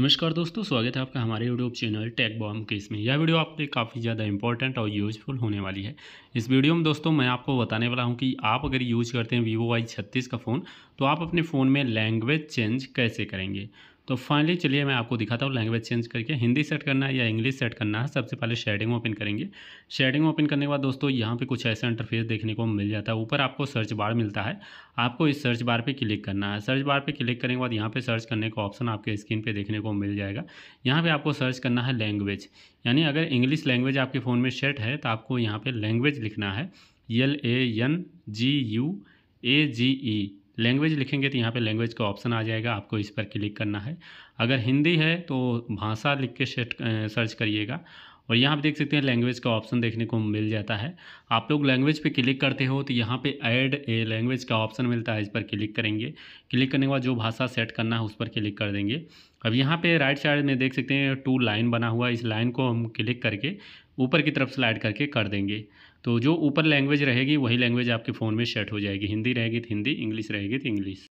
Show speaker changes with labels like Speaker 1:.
Speaker 1: नमस्कार दोस्तों स्वागत है आपका हमारे यूट्यूब चैनल टेक बॉम केस में यह वीडियो आपके काफ़ी ज़्यादा इंपॉर्टेंट और यूजफुल होने वाली है इस वीडियो में दोस्तों मैं आपको बताने वाला हूं कि आप अगर यूज़ करते हैं वीवो वाई छत्तीस का फ़ोन तो आप अपने फ़ोन में लैंग्वेज चेंज कैसे करेंगे तो फाइनली चलिए मैं आपको दिखाता हूँ लैंग्वेज चेंज करके हिंदी सेट करना है या इंग्लिश सेट करना है सबसे पहले शेडिंग ओपन करेंगे शेडिंग ओपन करने के बाद दोस्तों यहाँ पे कुछ ऐसा इंटरफेस देखने को मिल जाता है ऊपर आपको सर्च बार मिलता है आपको इस सर्च बार पर क्लिक करना है सर्च बार पे क्लिक करने के बाद यहाँ पर सर्च करने का ऑप्शन आपके स्क्रीन पर देखने को मिल जाएगा यहाँ पर आपको सर्च करना है लैंग्वेज यानी अगर इंग्लिश लैंग्वेज आपके फ़ोन में सेट है तो आपको यहाँ पर लैंग्वेज लिखना है L A N G U A G E language लिखेंगे तो यहाँ पे लैंग्वेज का ऑप्शन आ जाएगा आपको इस पर क्लिक करना है अगर हिंदी है तो भाषा लिख के सेट सर्च करिएगा और यहाँ पर देख सकते हैं लैंग्वेज का ऑप्शन देखने को मिल जाता है आप लोग लैंग्वेज पे क्लिक करते हो तो यहाँ पे ऐड ए लैंग्वेज का ऑप्शन मिलता है इस पर क्लिक करेंगे क्लिक करने के बाद जो भाषा सेट करना है उस पर क्लिक कर देंगे अब यहाँ पे राइट साइड में देख सकते हैं टू लाइन बना हुआ इस लाइन को हम क्लिक करके ऊपर की तरफ स्लाइड करके कर देंगे तो जो ऊपर लैंग्वेज रहेगी वही लैंग्वेज आपके फ़ोन में सेट हो जाएगी हिंदी रहेगी तो हिंदी इंग्लिश रहेगी तो इंग्लिश